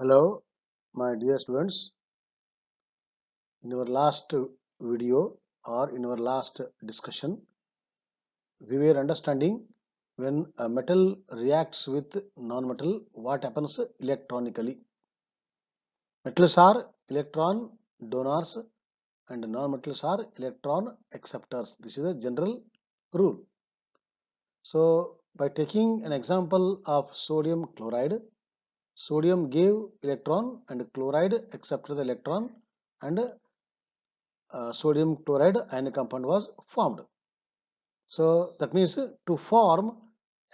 Hello my dear students in our last video or in our last discussion we were understanding when a metal reacts with non-metal what happens electronically metals are electron donors and non-metals are electron acceptors this is a general rule so by taking an example of sodium chloride Sodium gave electron and chloride accepted the electron and uh, sodium chloride ion compound was formed. So that means to form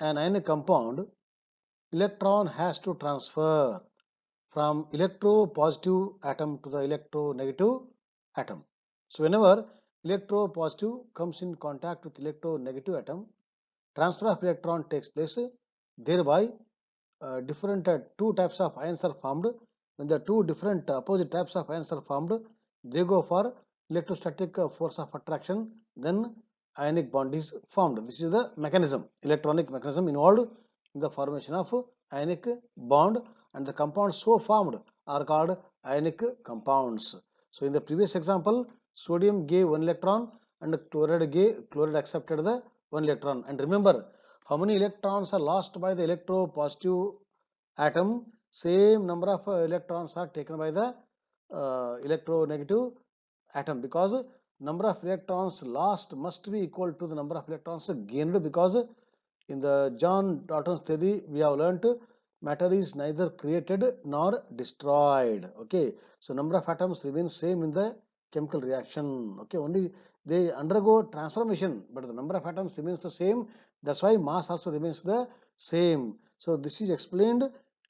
an ion compound, electron has to transfer from electropositive atom to the electronegative atom. So whenever electropositive comes in contact with electronegative atom, transfer of electron takes place, thereby uh, different uh, two types of ions are formed when the two different uh, opposite types of ions are formed they go for electrostatic uh, force of attraction then ionic bond is formed this is the mechanism electronic mechanism involved in the formation of ionic bond and the compounds so formed are called ionic compounds so in the previous example sodium gave one electron and chloride gave chloride accepted the one electron and remember how many electrons are lost by the electropositive atom same number of uh, electrons are taken by the uh, electronegative atom because number of electrons lost must be equal to the number of electrons gained because in the John Dalton's theory we have learnt matter is neither created nor destroyed okay so number of atoms remains same in the chemical reaction okay only they undergo transformation, but the number of atoms remains the same. That's why mass also remains the same. So this is explained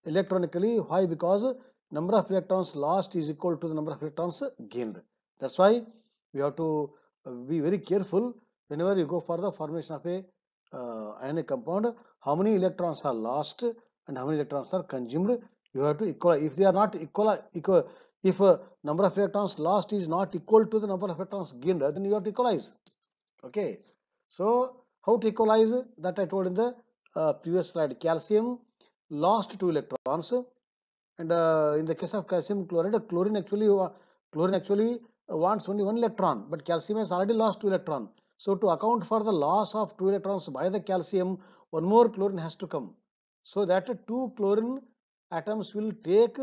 electronically. Why? Because number of electrons lost is equal to the number of electrons gained. That's why we have to uh, be very careful whenever you go for the formation of a uh, ionic compound, how many electrons are lost and how many electrons are consumed. You have to equal. If they are not equal, equal if a number of electrons lost is not equal to the number of electrons gained, then you have to equalize. Okay. So how to equalize that I told in the uh, previous slide. Calcium lost two electrons, and uh, in the case of calcium chloride, chlorine actually uh, chlorine actually uh, wants only one electron, but calcium has already lost two electrons. So to account for the loss of two electrons by the calcium, one more chlorine has to come. So that two chlorine atoms will take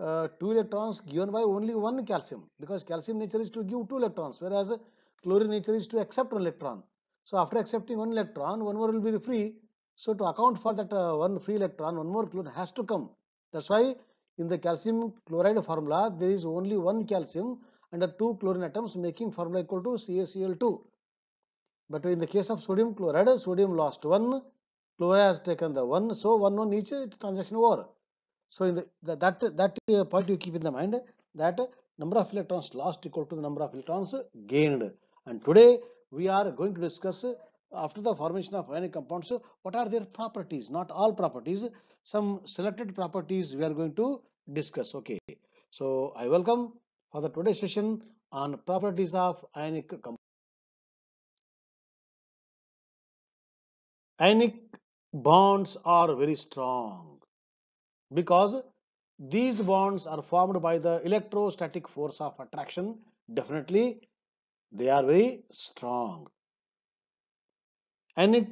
uh, 2 electrons given by only one calcium because calcium nature is to give 2 electrons whereas chlorine nature is to accept one electron. So after accepting one electron, one more will be free. So to account for that uh, one free electron, one more chlorine has to come. That's why in the calcium chloride formula, there is only one calcium and two chlorine atoms making formula equal to CaCl2. But in the case of sodium chloride, sodium lost one, chloride has taken the one, so one on each transaction over. So in the, the that that part you keep in the mind that number of electrons lost equal to the number of electrons gained. And today we are going to discuss after the formation of ionic compounds what are their properties not all properties some selected properties we are going to discuss okay so i welcome for the today's session on properties of ionic compounds ionic bonds are very strong because these bonds are formed by the electrostatic force of attraction definitely they are very strong ionic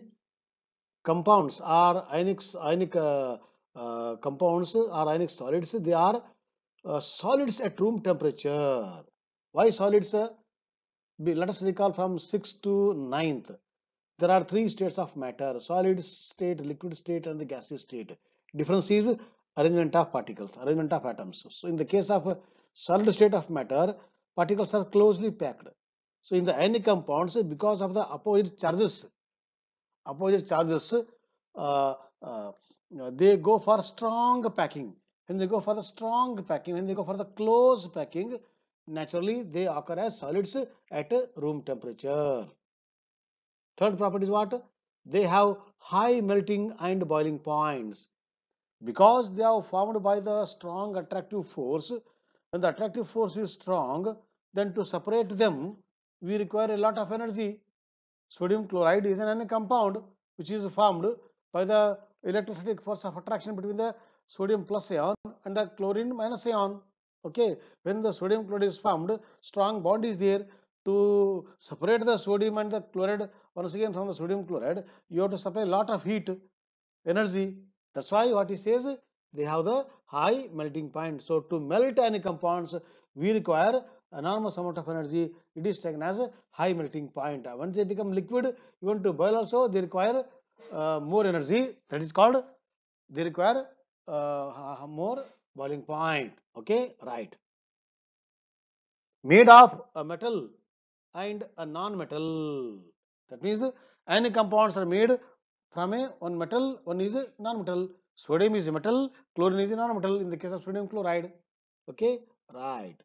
compounds are ionic ionic uh, uh, compounds or ionic solids they are uh, solids at room temperature why solids let us recall from 6 to 9th there are three states of matter solid state liquid state and the gaseous state difference is arrangement of particles, arrangement of atoms. So in the case of a solid state of matter, particles are closely packed. So in the ionic compounds, because of the opposite charges, opposite charges, uh, uh, they go for strong packing. When they go for the strong packing, when they go for the close packing, naturally they occur as solids at room temperature. Third property is what? They have high melting and boiling points because they are formed by the strong attractive force when the attractive force is strong then to separate them we require a lot of energy sodium chloride is an compound which is formed by the electrostatic force of attraction between the sodium plus ion and the chlorine minus ion okay when the sodium chloride is formed strong bond is there to separate the sodium and the chloride once again from the sodium chloride you have to supply a lot of heat energy that's why what he says, they have the high melting point. So to melt any compounds, we require enormous amount of energy. It is taken as a high melting point. Once they become liquid, even to boil also, they require uh, more energy. That is called, they require uh, more boiling point. Okay, right. Made of a metal and a non-metal. That means any compounds are made from a one metal, one is a non-metal. Sodium is a metal, chlorine is a non-metal in the case of sodium chloride. Okay, right.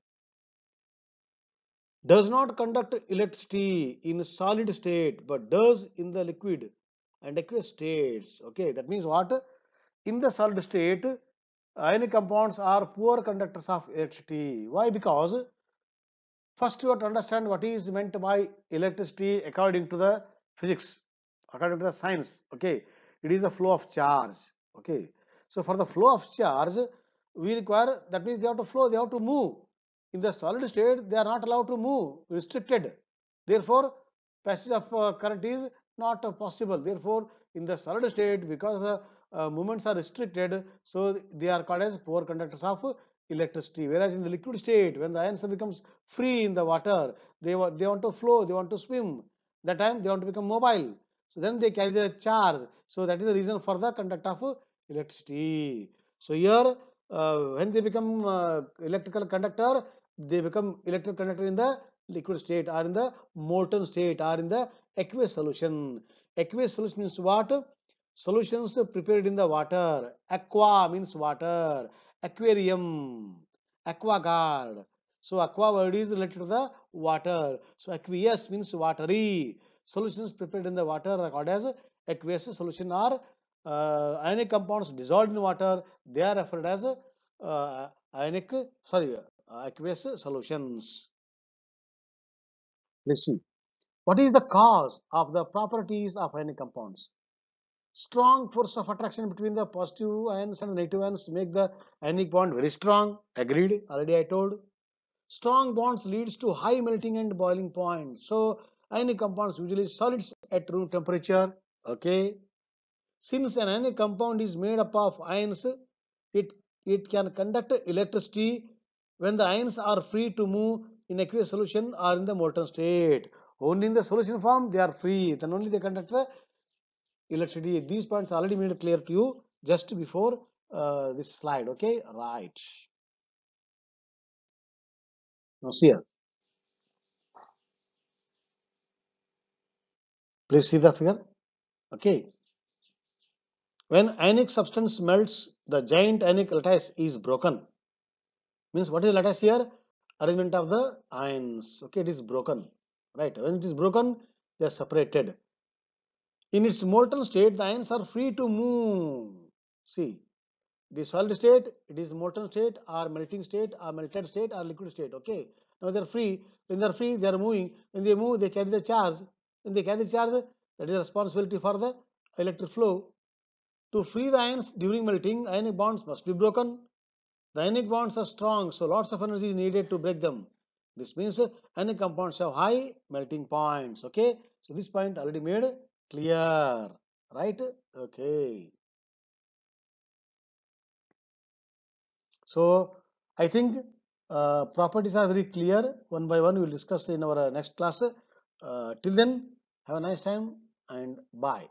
Does not conduct electricity in solid state, but does in the liquid and aqueous states. Okay, that means what? In the solid state, ionic compounds are poor conductors of electricity. Why? Because first you have to understand what is meant by electricity according to the physics according to the science okay it is the flow of charge okay so for the flow of charge we require that means they have to flow they have to move in the solid state they are not allowed to move restricted therefore passage of uh, current is not uh, possible therefore in the solid state because the uh, movements are restricted so they are called as poor conductors of electricity whereas in the liquid state when the ions becomes free in the water they they want to flow they want to swim that time they want to become mobile so then they carry the charge. So that is the reason for the conduct of electricity. So here uh, when they become uh, electrical conductor, they become electrical conductor in the liquid state or in the molten state or in the aqueous solution. Aqueous solution means what? Solutions prepared in the water. Aqua means water. Aquarium. Aqua guard. So aqua word is related to the water. So aqueous means watery solutions prepared in the water are called as aqueous solution or uh, ionic compounds dissolved in water they are referred as uh, ionic sorry uh, aqueous solutions let's see what is the cause of the properties of ionic compounds strong force of attraction between the positive ions and negative ions make the ionic bond very strong agreed already i told strong bonds leads to high melting and boiling points so Ionic compounds usually solids at room temperature. Okay. Since an ionic compound is made up of ions, it, it can conduct electricity when the ions are free to move in aqueous solution or in the molten state. Only in the solution form they are free. Then only they conduct the electricity. These points already made clear to you just before uh, this slide. Okay. Right. Now see here. Please see the figure. Okay. When ionic substance melts, the giant ionic lattice is broken. Means what is lattice here? Arrangement of the ions. Okay, it is broken. Right. When it is broken, they are separated. In its molten state, the ions are free to move. See, it is solid state, it is molten state, or melting state, or melted state, or liquid state. Okay. Now they are free. When they are free, they are moving. When they move, they carry the charge in the kinetic charge that is responsibility for the electric flow. To free the ions during melting, ionic bonds must be broken. The ionic bonds are strong, so lots of energy is needed to break them. This means ionic compounds have high melting points. Okay, so this point already made clear, right? Okay. So I think uh, properties are very clear. One by one, we will discuss in our next class. Uh, till then have a nice time and bye